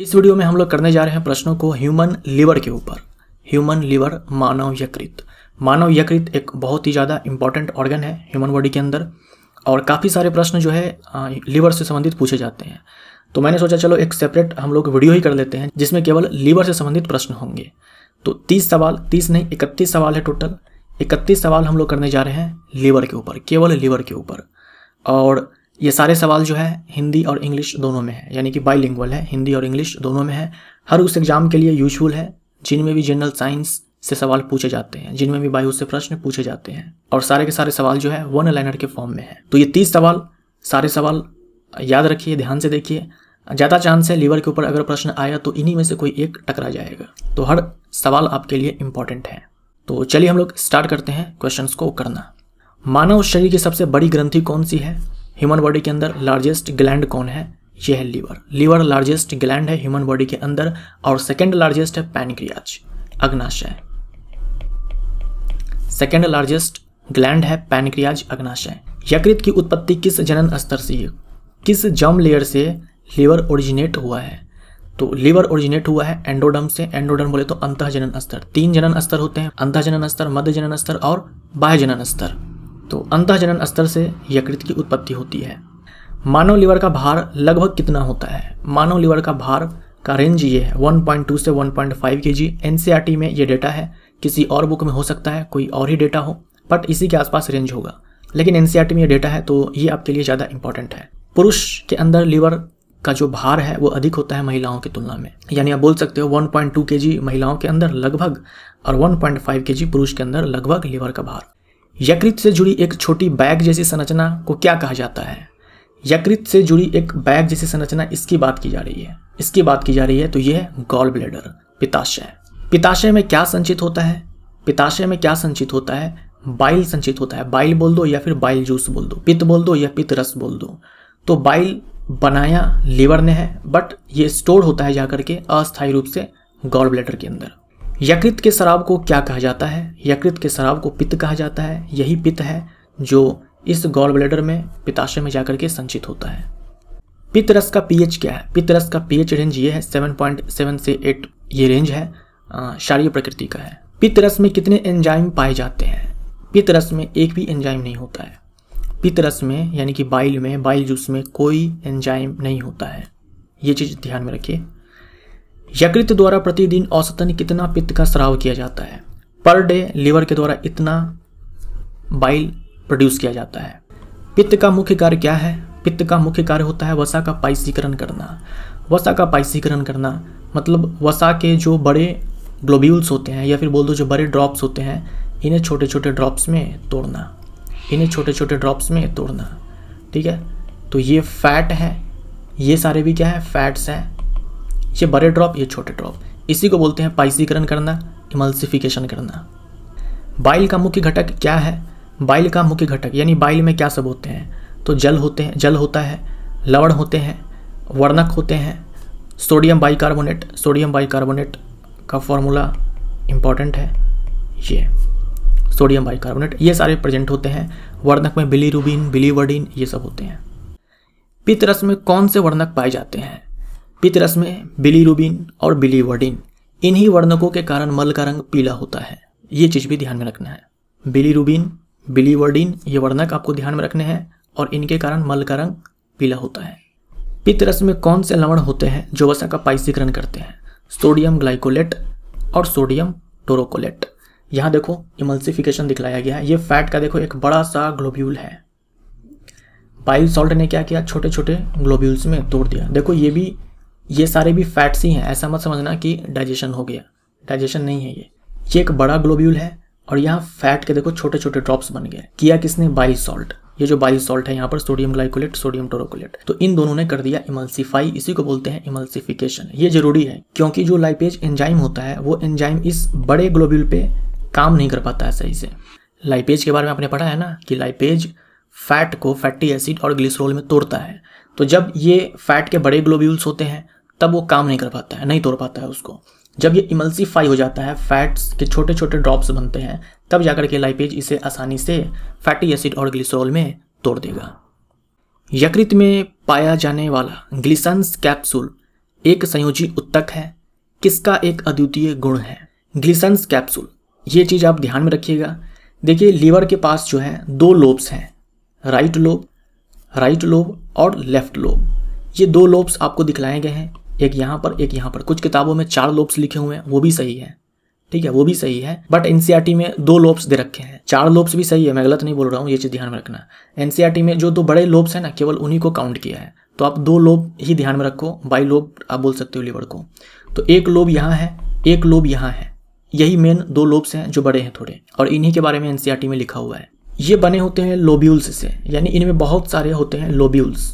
इस वीडियो में हम लोग करने जा रहे हैं प्रश्नों को ह्यूमन लीवर के ऊपर ह्यूमन लीवर मानव यकृत मानव यकृत एक बहुत ही ज़्यादा इंपॉर्टेंट ऑर्गन है ह्यूमन बॉडी के अंदर और काफ़ी सारे प्रश्न जो है लीवर से संबंधित पूछे जाते हैं तो मैंने सोचा चलो एक सेपरेट हम लोग वीडियो ही कर लेते हैं जिसमें केवल लीवर से संबंधित प्रश्न होंगे तो तीस सवाल तीस नहीं इकतीस सवाल है टोटल इकतीस सवाल हम लोग करने जा रहे हैं लीवर के ऊपर केवल लीवर के ऊपर और ये सारे सवाल जो है हिंदी और इंग्लिश दोनों में है यानी कि बाईलिंगुअल है हिंदी और इंग्लिश दोनों में है हर उस एग्ज़ाम के लिए यूजफुल है जिनमें भी जनरल साइंस से सवाल पूछे जाते हैं जिनमें भी बायो से प्रश्न पूछे जाते हैं और सारे के सारे सवाल जो है वन लाइनर के फॉर्म में है तो ये तीस सवाल सारे सवाल याद रखिए ध्यान से देखिए ज़्यादा चांस है लीवर के ऊपर अगर प्रश्न आया तो इन्हीं में से कोई एक टकरा जाएगा तो हर सवाल आपके लिए इंपॉर्टेंट है तो चलिए हम लोग स्टार्ट करते हैं क्वेश्चन को करना मानव शरीर की सबसे बड़ी ग्रंथि कौन सी है ह्यूमन बॉडी के अंदर लार्जेस्ट ग्लैंड कौन है यह है लीवर लीवर लार्जेस्ट ग्लैंड है ह्यूमन बॉडी के अंदर और सेकेंड लार्जेस्ट है पैनक्रियाज अग्नाशय सेकेंड लार्जेस्ट ग्लैंड है पैनक्रियाज अग्नाशय यकृत की उत्पत्ति किस जनन स्तर से किस जम लेयर से लीवर ओरिजिनेट हुआ है तो लीवर ओरिजिनेट हुआ है एंडोडर्म से एंडोडर्म बोले तो अंत जनन स्तर तीन जनन स्तर होते हैं अंत जनन स्तर मध्य जनन स्तर और बाह्य जनन स्तर तो अंत जनन स्तर से यकृत की उत्पत्ति होती है मानव लीवर का भार लगभग कितना होता है मानव लीवर का भार का रेंज ये है 1.2 से 1.5 पॉइंट केजी एनसीआरटी में ये डेटा है किसी और बुक में हो सकता है कोई और ही डेटा हो बट इसी के आसपास रेंज होगा लेकिन एनसीआरटी e में ये डेटा है तो ये आपके लिए ज़्यादा इंपॉर्टेंट है पुरुष के अंदर लीवर का जो भार है वो अधिक होता है महिलाओं की तुलना में यानी आप बोल सकते हो 1.2 पॉइंट महिलाओं के अंदर लगभग और 1.5 पॉइंट पुरुष के अंदर लगभग लीवर का भार यकृत से जुड़ी एक छोटी बैग जैसी संरचना को क्या कहा जाता है यकृत से जुड़ी एक बैग जैसी संरचना इसकी बात की जा रही है इसकी बात की जा रही है तो यह है गॉल ब्लेडर पिताशय पिताशय में क्या संचित होता है पिताशय में क्या संचित होता है बाइल संचित होता है बाइल बोल दो या फिर बाइल जूस बोल दो पित्त बोल दो या पित्त रस बोल दो तो बाइल बनाया लीवर ने है बट ये स्टोर होता है जाकर के अस्थायी रूप से गॉल ब्लेडर के अंदर यकृत के शराब को क्या कहा जाता है यकृत के शराब को पित्त कहा जाता है यही पित्त है जो इस गॉल ब्लेडर में पिताशय में जाकर के संचित होता है पित्त रस का पीएच क्या है पित्त रस का पीएच रेंज ये है 7.7 से 8 ये रेंज है क्षारीय प्रकृति का है पित्त रस में कितने एंजाइम पाए जाते हैं पित्त रस में एक भी एंजाइम नहीं होता है पितरस में यानी कि बाइल में बाइल जूस में कोई एंजाइम नहीं होता है ये चीज़ ध्यान में रखिए यकृत द्वारा प्रतिदिन औसतन कितना पित्त का स्राव किया जाता है पर डे लीवर के द्वारा इतना बाइल प्रोड्यूस किया जाता है पित्त का मुख्य कार्य क्या है पित्त का मुख्य कार्य होता है वसा का पाइसीकरण करना वसा का पाइसीकरण करना मतलब वसा के जो बड़े ग्लोब्यूल्स होते हैं या फिर बोल दो जो बड़े ड्रॉप्स होते हैं इन्हें छोटे छोटे ड्रॉप्स में तोड़ना इन्हें छोटे छोटे ड्रॉप्स में तोड़ना ठीक है तो ये फैट है ये सारे भी क्या है फैट्स हैं ये बड़े ड्रॉप ये छोटे ड्रॉप इसी को बोलते हैं पाइसीकरण करना इमल्सिफिकेशन करना बाइल का मुख्य घटक क्या है बाइल का मुख्य घटक यानी बाइल में क्या सब होते हैं तो जल होते हैं जल होता है लवण होते हैं वर्णक होते हैं सोडियम बाइकार्बोनेट सोडियम बाइकार्बोनेट का फॉर्मूला इम्पॉर्टेंट है ये सोडियम बाइकार्बोनेट ये सारे प्रेजेंट होते हैं वर्णक में बिली बिलीरुबिन बिलीवर्डिन ये सब होते हैं पित्तरस में कौन से वर्णक पाए जाते हैं पित्त में बिलीरुबिन और बिलीवर्डिन इन्हीं वर्णकों के कारण मल का रंग पीला होता है ये चीज़ भी ध्यान में रखना है बिली बिलीरुबिन बिलीवर्डिन ये वर्णक आपको ध्यान में रखने हैं और इनके कारण मल का रंग पीला होता है पित्तरस में कौन से लवण होते हैं जो वसा का पाइसीकरण करते हैं सोडियम ग्लाइकोलेट और सोडियम टोरोकोलेट यहाँ देखो इमल्सिफिकेशन दिखलाया गया है ये फैट का देखो एक बड़ा सा ग्लोब्यूल है बाइल सॉल्ट ने क्या किया छोटे छोटे ग्लोब्यूल्स में तोड़ दिया देखो ये भी ये सारे भी फैट्स ही हैं ऐसा मत समझना कि डाइजेशन हो गया डाइजेशन नहीं है ये ये एक बड़ा ग्लोब्यूल है और यहाँ फैट के देखो छोटे छोटे ड्रॉप्स बन गए किया किसने बाइल सॉल्ट ये जो बाइल सॉल्ट है यहाँ पर सोडियम ग्लाइकोलेट सोडियम टोरोकोलेट तो इन दोनों ने कर दिया इमल्सिफाई इसी को बोलते हैं इमल्सिफिकेशन ये जरूरी है क्योंकि जो लाइपेज एंजाइम होता है वो एंजाइम इस बड़े ग्लोब्यूल पे काम नहीं कर पाता है सही से लाइपेज के बारे में आपने पढ़ा है ना कि लाइपेज फैट को फैटी एसिड और ग्लिसरोल में तोड़ता है तो जब ये फैट के बड़े ग्लोब्यूल्स होते हैं तब वो काम नहीं कर पाता है नहीं तोड़ पाता है उसको जब ये इमल्सीफाई हो जाता है फैट्स के छोटे छोटे ड्रॉप्स बनते हैं तब जाकर के लाइपेज इसे आसानी से फैटी एसिड और ग्लिसरॉल में तोड़ देगा यकृत में पाया जाने वाला ग्लिसंस कैप्सूल एक संयोजी उत्तक है किसका एक अद्वितीय गुण है ग्लिसंस कैप्सूल ये चीज़ आप ध्यान में रखिएगा देखिए लीवर के पास जो है दो लोब्स हैं राइट लोब राइट लोब और लेफ्ट लोब ये दो लोब्स आपको दिखलाए गए हैं एक यहाँ पर एक यहाँ पर कुछ किताबों में चार लोब्स लिखे हुए हैं वो भी सही है ठीक है वो भी सही है बट एनसीआरटी e में दो लोब्स दे रखे हैं चार लोब्स भी सही है मैं गलत नहीं बोल रहा हूँ ये चीज़ ध्यान में रखना एनसीईआरटी e में जो दो बड़े लोब्स हैं ना केवल उन्हीं को काउंट किया है तो आप दो लोब ही ध्यान में रखो बाई लोब आप बोल सकते हो लीवर को तो एक लोब यहाँ है एक लोब यहाँ है यही मेन दो लोब्स हैं जो बड़े हैं थोड़े और इन्हीं के बारे में एन e में लिखा हुआ है ये बने होते हैं लोब्यूल्स से यानी इनमें बहुत सारे होते हैं लोब्यूल्स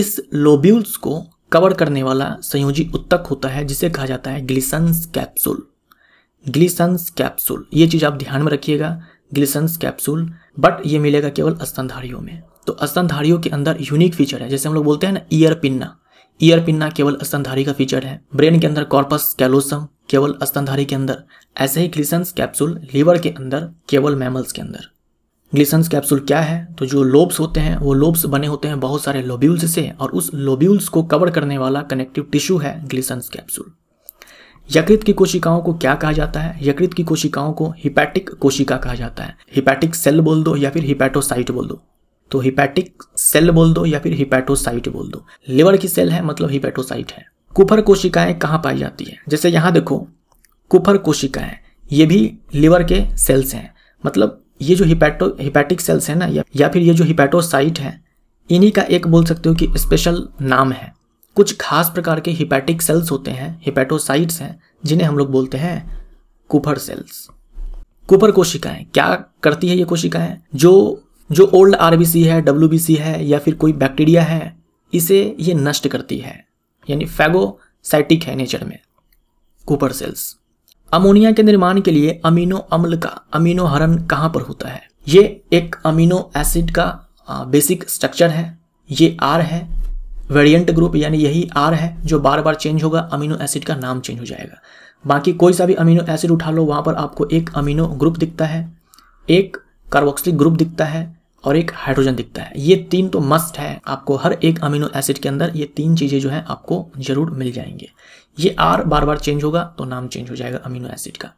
इस लोब्यूल्स को कवर करने वाला संयोजी उत्तक होता है जिसे कहा जाता है ग्लिसंस कैप्सूल ग्लिसंस कैप्सूल ये चीज़ आप ध्यान में रखिएगा ग्लिसंस कैप्सूल बट ये मिलेगा केवल स्तनधारियों में तो स्तनधारियों के अंदर यूनिक फीचर है जैसे हम लोग बोलते हैं ना ईयर पिन्ना ईयर पिन्ना केवल स्तनधारी का फीचर है ब्रेन के अंदर कॉर्पस कैलोसम केवल स्तनधारी के अंदर ऐसे ही ग्लिसंस कैप्सूल लीवर के अंदर केवल मैमल्स के अंदर ग्लिसंस कैप्सूल क्या है तो जो लोब्स होते हैं वो लोब्स बने होते हैं बहुत सारे लोब्यूल्स से और उस लोब्यूल्स को कवर करने वाला कनेक्टिव टिश्यू है ग्लिसंस कैप्सूल यकृत की कोशिकाओं को क्या कहा जाता है यकृत की कोशिकाओं को हिपैटिक कोशिका कहा जाता है हिपैटिक सेल बोल दो या फिर हिपैटोसाइट बोल दो तो हिपैटिक सेल बोल दो या फिर हिपैटोसाइट बोल दो लिवर की सेल है मतलब हिपैटोसाइट है कुफर कोशिकाएं कहाँ पाई जाती है जैसे यहाँ देखो कुफर कोशिकाएं ये भी लिवर के सेल्स हैं मतलब ये जो हिपैटो हिपैटिक सेल्स हैं ना या, या फिर ये जो हिपैटोसाइट है इन्हीं का एक बोल सकते हो कि स्पेशल नाम है कुछ खास प्रकार के हिपैटिक सेल्स होते हैं हिपैटोसाइट्स हैं जिन्हें हम लोग बोलते हैं कुफर सेल्स कुपर कोशिकाएं क्या करती है ये कोशिकाएं जो जो ओल्ड आरबीसी है डब्ल्यूबीसी है या फिर कोई बैक्टीरिया है इसे ये नष्ट करती है यानी फैगोसाइटिक है नेचर में कूपर सेल्स अमोनिया के निर्माण के लिए अमीनो अम्ल का अमीनो हरण कहाँ पर होता है ये एक अमीनो एसिड का बेसिक स्ट्रक्चर है ये आर है वेरिएंट ग्रुप यानी यही आर है जो बार बार चेंज होगा अमीनो एसिड का नाम चेंज हो जाएगा बाकी कोई सा भी अमीनो एसिड उठा लो वहाँ पर आपको एक अमीनो ग्रुप दिखता है एक कार्बोक्सिलिक ग्रुप दिखता है और एक हाइड्रोजन दिखता है ये तीन तो मस्ट है आपको हर एक अमीनो एसिड के अंदर ये तीन चीज़ें जो है आपको जरूर मिल जाएंगे ये आर बार बार चेंज होगा तो नाम चेंज हो जाएगा अमीनो एसिड का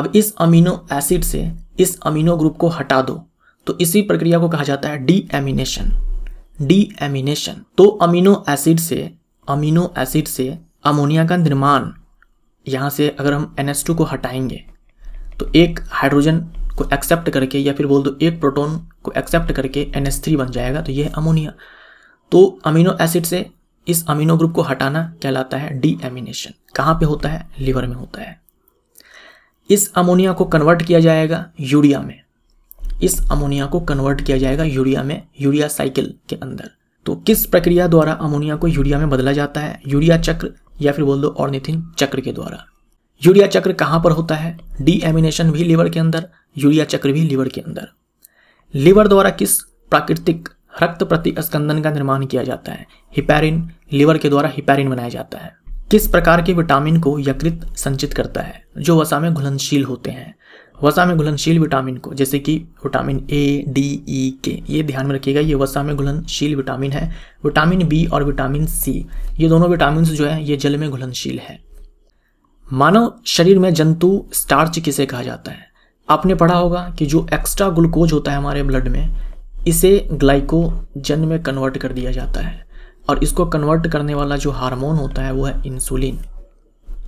अब इस अमीनो एसिड से इस अमीनो ग्रुप को हटा दो तो इसी प्रक्रिया को कहा जाता है डी एमिनेशन डी एमिनेशन तो अमीनो एसिड से अमीनो एसिड से अमोनिया का निर्माण यहां से अगर हम एन को हटाएंगे तो एक हाइड्रोजन को एक्सेप्ट करके या फिर बोल दो एक प्रोटोन को एक्सेप्ट करके एन बन जाएगा तो यह है अमोनिया तो अमीनो एसिड से इस अमीनो ग्रुप को हटाना कहलाता है डी एमिनेशन कहाँ पर होता है लीवर में होता है इस अमोनिया को कन्वर्ट किया जाएगा यूरिया में इस अमोनिया को कन्वर्ट किया जाएगा यूरिया में यूरिया साइकिल के अंदर तो किस प्रक्रिया द्वारा अमोनिया को यूरिया में बदला जाता है यूरिया चक्र या फिर बोल दो ऑर्निथिन चक्र के द्वारा यूरिया चक्र कहाँ पर होता है डी एमिनेशन भी लीवर के अंदर यूरिया चक्र भी लीवर के अंदर लीवर द्वारा किस प्राकृतिक रक्त प्रति स्कंदन का निर्माण किया जाता है हिपेरिन लीवर के द्वारा हिपैरिन बनाया जाता है किस प्रकार के विटामिन को यकृत संचित करता है जो वसा में घुलनशील होते हैं वसा में घुलनशील विटामिन को जैसे कि विटामिन ए डी ई के ये ध्यान में रखिएगा ये वसा में घुलनशील विटामिन है विटामिन बी और विटामिन सी ये दोनों विटामिन जो है ये जल में घुलनशील है मानव शरीर में जंतु स्टार्च किसे कहा जाता है आपने पढ़ा होगा कि जो एक्स्ट्रा ग्लूकोज होता है हमारे ब्लड में इसे ग्लाइकोजन में कन्वर्ट कर दिया जाता है और इसको कन्वर्ट करने वाला जो हार्मोन होता है वो है इंसुलिन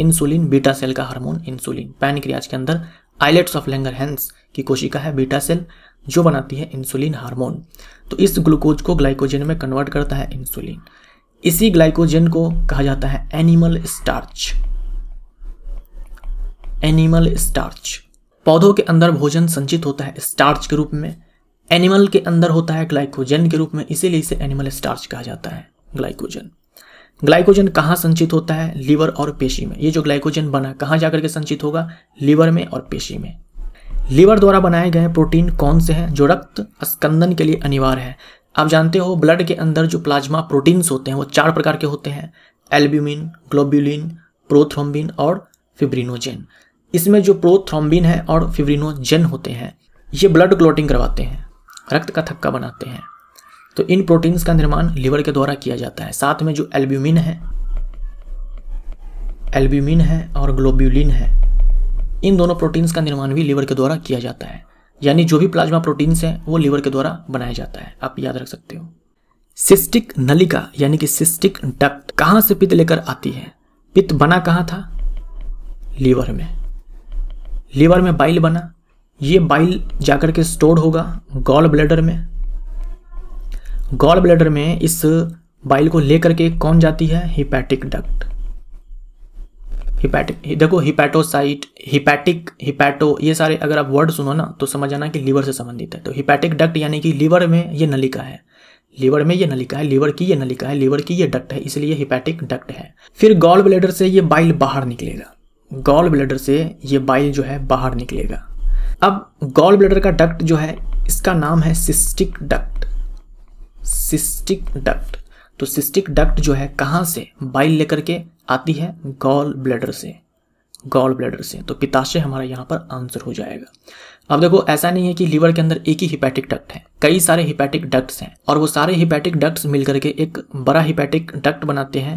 इंसुलिन बीटा सेल का हार्मोन इंसुलिन पैनक्रियाज के अंदर आइलेट्स ऑफ हैंस की कोशिका है बीटा सेल जो बनाती है इंसुलिन हार्मोन तो इस ग्लूकोज को ग्लाइकोजन में कन्वर्ट करता है इंसुलिन इसी ग्लाइकोजन को कहा जाता है एनिमल स्टार्च एनिमल स्टार्च पौधों के अंदर भोजन संचित होता है स्टार्च के रूप में एनिमल के अंदर होता है ग्लाइकोजन के रूप में इसीलिए इसे एनिमल स्टार्च कहा जाता है ग्लाइकोजन ग्लाइकोजन कहाँ संचित होता है लीवर और पेशी में ये जो ग्लाइकोजन बना कहाँ जाकर के संचित होगा लीवर में और पेशी में लीवर द्वारा बनाए गए प्रोटीन कौन से हैं जो रक्त स्कंदन के लिए अनिवार्य है आप जानते हो ब्लड के अंदर जो प्लाज्मा प्रोटीन्स होते हैं वो चार प्रकार के होते हैं एल्ब्यूमिन ग्लोब्यूलिन प्रोथ्रोम्बिन और फिब्रिनोजेन इसमें जो प्रोथ्रोम्बिन है और फिवरिनोजेन होते हैं ये ब्लड क्लोटिंग करवाते हैं रक्त का थक्का बनाते हैं तो इन प्रोटीन्स का निर्माण लीवर के द्वारा किया जाता है साथ में जो एल्ब्यूमिन है एल्ब्यूमिन है और ग्लोब्यूलिन है इन दोनों प्रोटीन्स का निर्माण भी लीवर के द्वारा किया जाता है यानी जो भी प्लाज्मा प्रोटीन्स हैं वो लीवर के द्वारा बनाया जाता है आप याद रख सकते हो सिस्टिक नलिका यानी कि सिस्टिक डक्ट कहाँ से पित्त लेकर आती है पित्त बना कहाँ था लीवर में लीवर में बाइल बना ये बाइल जाकर के स्टोर होगा गॉल ब्लेडर में गॉल ब्लेडर में इस बाइल को लेकर के कौन जाती है हिपैटिक डक्ट हिपैटिक देखो हिपैटोसाइट हिपैटिक हिपैटो ये सारे अगर आप वर्ड सुनो ना तो समझ आना कि लीवर से संबंधित है तो हिपैटिक डक्ट यानी कि लीवर में ये नलिका है लीवर में ये नलिका है लीवर की ये नलिका है लीवर की ये डक्ट है इसलिए हिपैटिक डक्ट है फिर गॉल ब्लेडर से ये बाइल बाहर निकलेगा गॉल ब्लडर से ये बाइल जो है बाहर निकलेगा अब गॉल ब्लडर का डक्ट जो है इसका नाम है सिस्टिक डक्ट सिस्टिक डक्ट तो सिस्टिक डक्ट जो है कहाँ से बाइल लेकर के आती है गॉल ब्लडर से गॉल ब्लडर से तो पिताशय हमारा यहाँ पर आंसर हो जाएगा अब देखो ऐसा नहीं है कि लीवर के अंदर एक ही हिपैटिक डक्ट है कई सारे हिपैटिक डक्ट्स हैं और वो सारे हिपैटिक डक्ट्स मिलकर के एक बड़ा हिपैटिक डक्ट बनाते हैं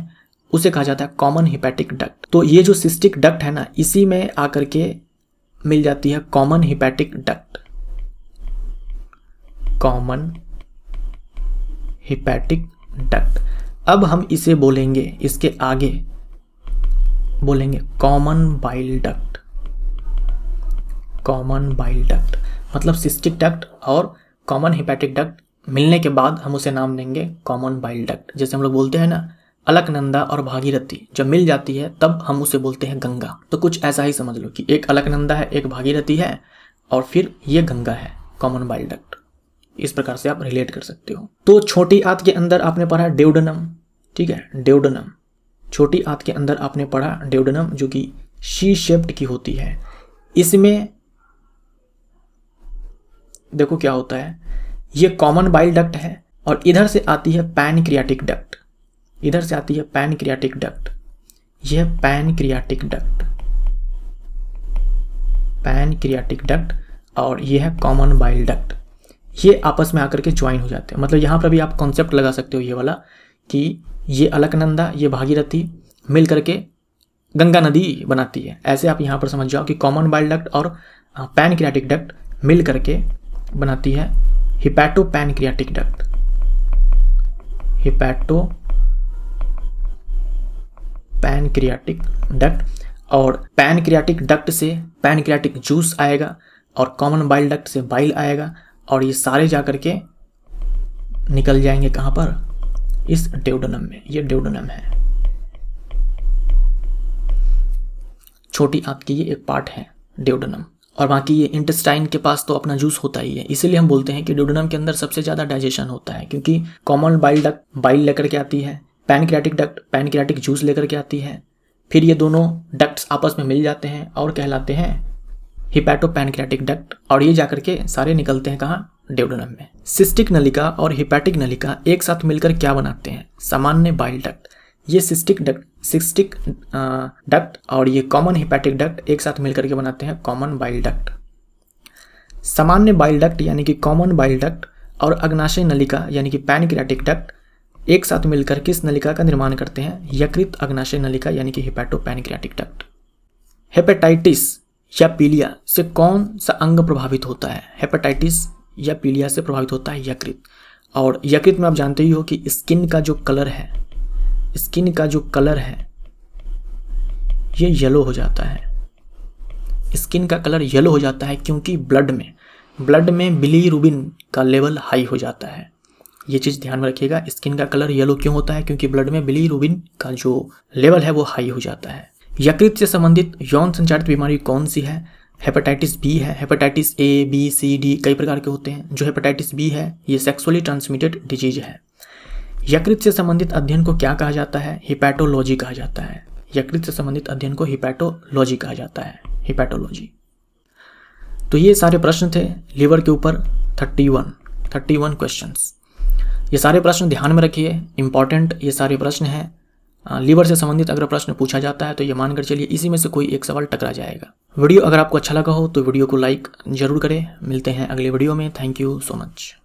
उसे कहा जाता है कॉमन हिपैटिक डक्ट तो ये जो सिस्टिक डक्ट है ना इसी में आकर के मिल जाती है common hepatic duct common hepatic duct अब हम इसे बोलेंगे इसके आगे बोलेंगे common bile duct common bile duct मतलब सिस्टिक डक्ट और कॉमन हिपैटिक डक्ट मिलने के बाद हम उसे नाम देंगे कॉमन बाइल डक्ट जैसे हम लोग बोलते हैं ना अलकनंदा और भागीरथी जब मिल जाती है तब हम उसे बोलते हैं गंगा तो कुछ ऐसा ही समझ लो कि एक अलकनंदा है एक भागीरथी है और फिर ये गंगा है कॉमन बाइल डक्ट इस प्रकार से आप रिलेट कर सकते हो तो छोटी आत के अंदर आपने पढ़ा डेवडनम ठीक है डेउडनम छोटी आत के अंदर आपने पढ़ा डेवडनम जो कि शी शेप्ड की होती है इसमें देखो क्या होता है ये कॉमन बाइल डक्ट है और इधर से आती है पैन क्रियाटिक डक्ट इधर से आती है पैन क्रियाटिक डक्ट यह पैन क्रियाटिक डक्ट पैन क्रियाटिक डक्ट और यह है कॉमन बाइल डक्ट ये आपस में आकर के ज्वाइन हो जाते हैं मतलब यहाँ पर भी आप कॉन्सेप्ट लगा सकते हो ये वाला कि ये अलकनंदा ये भागीरथी मिल करके गंगा नदी बनाती है ऐसे आप यहाँ पर समझ जाओ कि कॉमन बाइल डक्ट और पैन क्रियाटिक डक्ट मिल करके बनाती है pan क्रियाटिक duct hepatopancreatic duct और पैनक्रियाटिक डक्ट से पैनक्रियाटिक जूस आएगा और कॉमन बाइल डक्ट से बाइल आएगा और ये सारे जा करके निकल जाएंगे कहाँ पर इस ड्यूडनम में ये ड्यूडनम है छोटी आपकी ये एक पार्ट है डेउडोनम और बाकी ये इंटेस्टाइन के पास तो अपना जूस होता ही है इसीलिए हम बोलते हैं कि ड्यूडोनम के अंदर सबसे ज़्यादा डाइजेशन होता है क्योंकि कॉमन बाइल डक बाइल लेकर के आती है पैनक्रियाटिक डक्ट पैनक्रियाटिक जूस लेकर के आती है फिर ये दोनों डक्ट्स आपस में मिल जाते हैं और कहलाते हैं हिपैटो पैनक्रियाटिक डक्ट और ये जाकर के सारे निकलते हैं कहाँ ड्यूडनम में सिस्टिक नलिका और हिपैटिक नलिका एक साथ मिलकर क्या बनाते हैं सामान्य बाइल डक्ट ये सिस्टिक डक्ट सिस्टिक डक्ट और ये कॉमन हिपैटिक डक्ट एक साथ मिलकर के बनाते हैं कॉमन बाइल डक्ट सामान्य बाइल डक्ट यानी कि कॉमन बाइल डक्ट और अग्नाशय नलिका यानी कि पैनक्रियाटिक डक्ट एक साथ मिलकर किस नलिका का निर्माण करते हैं यकृत अग्नाशय नलिका यानी कि हिपेटोपेनिक्रियाटिक डक्ट हेपेटाइटिस या पीलिया से कौन सा अंग प्रभावित होता है हेपेटाइटिस या पीलिया से प्रभावित होता है यकृत और यकृत में आप जानते ही हो कि स्किन का जो कलर है स्किन का जो कलर है ये येलो हो जाता है स्किन का कलर येलो हो जाता है क्योंकि ब्लड में ब्लड में बिली का लेवल हाई हो जाता है ये चीज़ ध्यान में रखिएगा स्किन का कलर येलो क्यों होता है क्योंकि ब्लड में बिलीरुबिन का जो लेवल है वो हाई हो जाता है यकृत से संबंधित यौन संचारित बीमारी कौन सी है हेपेटाइटिस बी है hepatitis A B C D कई प्रकार के होते हैं जो हेपेटाइटिस बी है ये सेक्सुअली ट्रांसमिटेड डिजीज है यकृत से संबंधित अध्ययन को क्या कहा जाता है हिपैटोलॉजी कहा जाता है यकृत से संबंधित अध्ययन को हिपैटोलॉजी कहा जाता है हिपैटोलॉजी तो ये सारे प्रश्न थे लीवर के ऊपर thirty one thirty one questions ये सारे प्रश्न ध्यान में रखिए इंपॉर्टेंट ये सारे प्रश्न हैं लीवर से संबंधित अगर प्रश्न पूछा जाता है तो ये मानकर चलिए इसी में से कोई एक सवाल टकरा जाएगा वीडियो अगर आपको अच्छा लगा हो तो वीडियो को लाइक ज़रूर करें मिलते हैं अगले वीडियो में थैंक यू सो मच